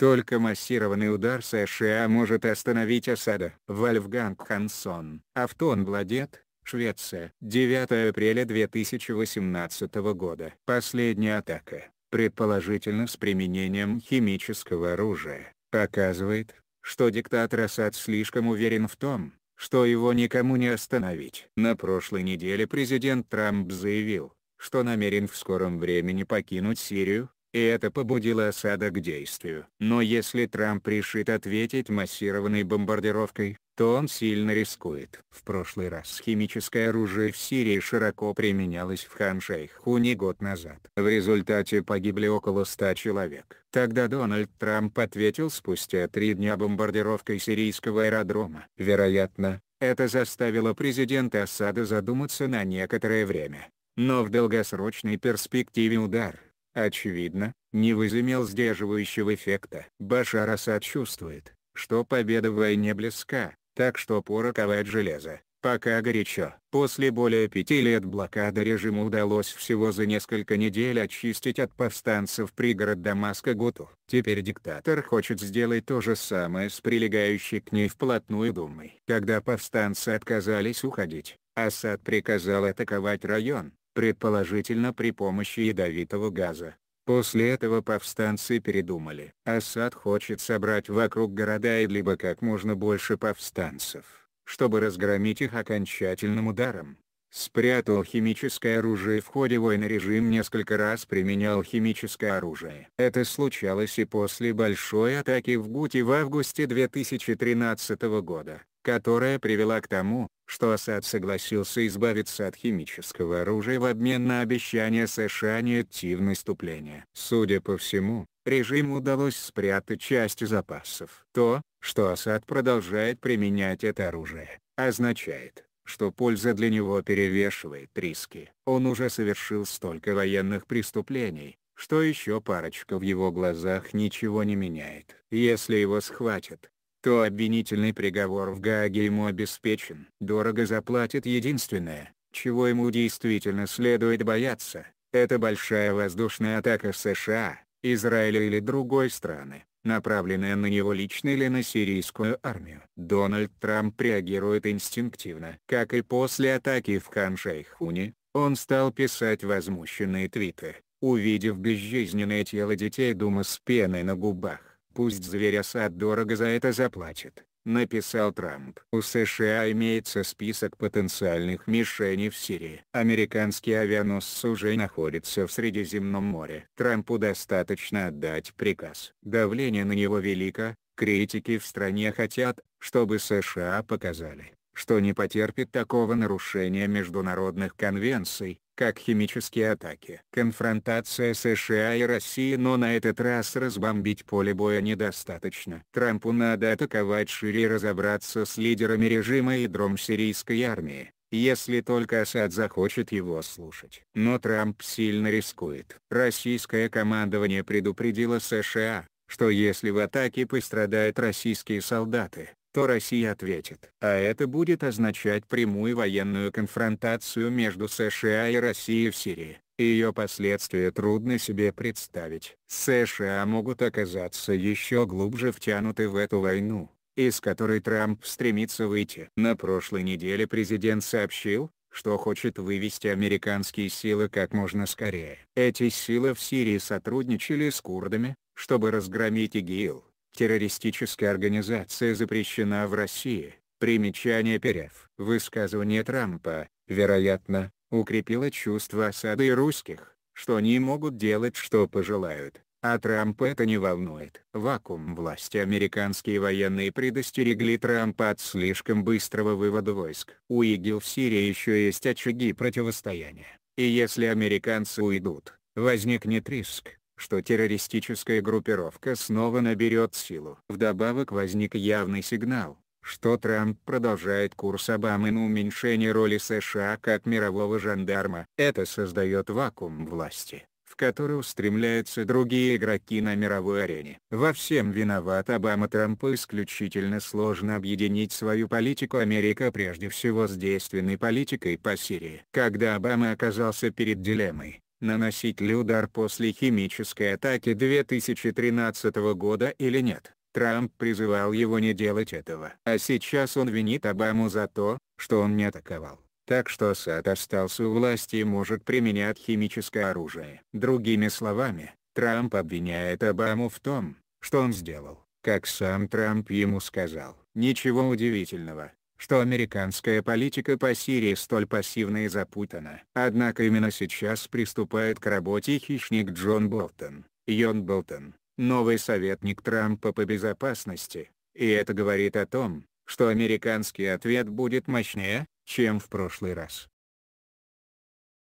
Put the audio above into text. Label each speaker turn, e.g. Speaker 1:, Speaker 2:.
Speaker 1: Только массированный удар США может остановить осада. Вольфганг Хансон. Автон Владет, Швеция. 9 апреля 2018 года. Последняя атака, предположительно с применением химического оружия, показывает, что диктатор Асад слишком уверен в том, что его никому не остановить. На прошлой неделе президент Трамп заявил, что намерен в скором времени покинуть Сирию, и это побудило осада к действию. Но если Трамп решит ответить массированной бомбардировкой, то он сильно рискует. В прошлый раз химическое оружие в Сирии широко применялось в Хан-Шейхуне год назад. В результате погибли около 100 человек. Тогда Дональд Трамп ответил спустя три дня бомбардировкой сирийского аэродрома. Вероятно, это заставило президента Асада задуматься на некоторое время. Но в долгосрочной перспективе удар – Очевидно, не возымел сдерживающего эффекта. Башара сочувствует, что победа в войне близка, так что пора ковать железо, пока горячо. После более пяти лет блокады режиму удалось всего за несколько недель очистить от повстанцев пригород Дамаска Гуту. Теперь диктатор хочет сделать то же самое с прилегающей к ней вплотную думой. Когда повстанцы отказались уходить, Асад приказал атаковать район, предположительно при помощи ядовитого газа. После этого повстанцы передумали. Асад хочет собрать вокруг города и либо как можно больше повстанцев, чтобы разгромить их окончательным ударом. Спрятал химическое оружие в ходе войны режим несколько раз применял химическое оружие. Это случалось и после большой атаки в Гуте в августе 2013 года которая привела к тому, что Асад согласился избавиться от химического оружия в обмен на обещание США не идти в наступление. Судя по всему, режиму удалось спрятать часть запасов. То, что Асад продолжает применять это оружие, означает, что польза для него перевешивает риски. Он уже совершил столько военных преступлений, что еще парочка в его глазах ничего не меняет. Если его схватят, то обвинительный приговор в Гааге ему обеспечен. Дорого заплатит единственное, чего ему действительно следует бояться, это большая воздушная атака США, Израиля или другой страны, направленная на него лично или на сирийскую армию. Дональд Трамп реагирует инстинктивно. Как и после атаки в Хан-Шейхуне, он стал писать возмущенные твиты, увидев безжизненное тело детей Дума с пеной на губах. Пусть зверя сад дорого за это заплатит, написал Трамп. У США имеется список потенциальных мишеней в Сирии. Американский авианосцы уже находится в Средиземном море. Трампу достаточно отдать приказ. Давление на него велико, критики в стране хотят, чтобы США показали, что не потерпит такого нарушения международных конвенций, как химические атаки. Конфронтация США и России но на этот раз разбомбить поле боя недостаточно. Трампу надо атаковать шире и разобраться с лидерами режима и дром сирийской армии если только Асад захочет его слушать. Но Трамп сильно рискует. Российское командование предупредило США, что если в атаке пострадают российские солдаты, то Россия ответит. А это будет означать прямую военную конфронтацию между США и Россией в Сирии. Ее последствия трудно себе представить. США могут оказаться еще глубже втянуты в эту войну, из которой Трамп стремится выйти. На прошлой неделе президент сообщил, что хочет вывести американские силы как можно скорее. Эти силы в Сирии сотрудничали с курдами, чтобы разгромить ИГИЛ. Террористическая организация запрещена в России. Примечание перев. Высказывание Трампа, вероятно, укрепило чувство осады русских, что они могут делать что пожелают, а Трампа это не волнует. Вакуум власти американские военные предостерегли Трампа от слишком быстрого вывода войск. У ИГИЛ в Сирии еще есть очаги противостояния, и если американцы уйдут, возникнет риск, что террористическая группировка снова наберет силу. Вдобавок возник явный сигнал, что Трамп продолжает курс Обамы на уменьшение роли США как мирового жандарма. Это создает вакуум власти, в который устремляются другие игроки на мировой арене. Во всем виноват Обама Трампу исключительно сложно объединить свою политику Америка прежде всего с действенной политикой по Сирии. Когда Обама оказался перед дилеммой, наносить ли удар после химической атаки 2013 года или нет. Трамп призывал его не делать этого. А сейчас он винит Обаму за то, что он не атаковал. Так что Сад остался у власти и может применять химическое оружие. Другими словами, Трамп обвиняет Обаму в том, что он сделал, как сам Трамп ему сказал. Ничего удивительного, что американская политика по Сирии столь пассивна и запутана. Однако именно сейчас приступает к работе хищник Джон Болтон, Йон Болтон, новый советник Трампа по безопасности, и это говорит о том, что американский ответ будет мощнее, чем в прошлый раз.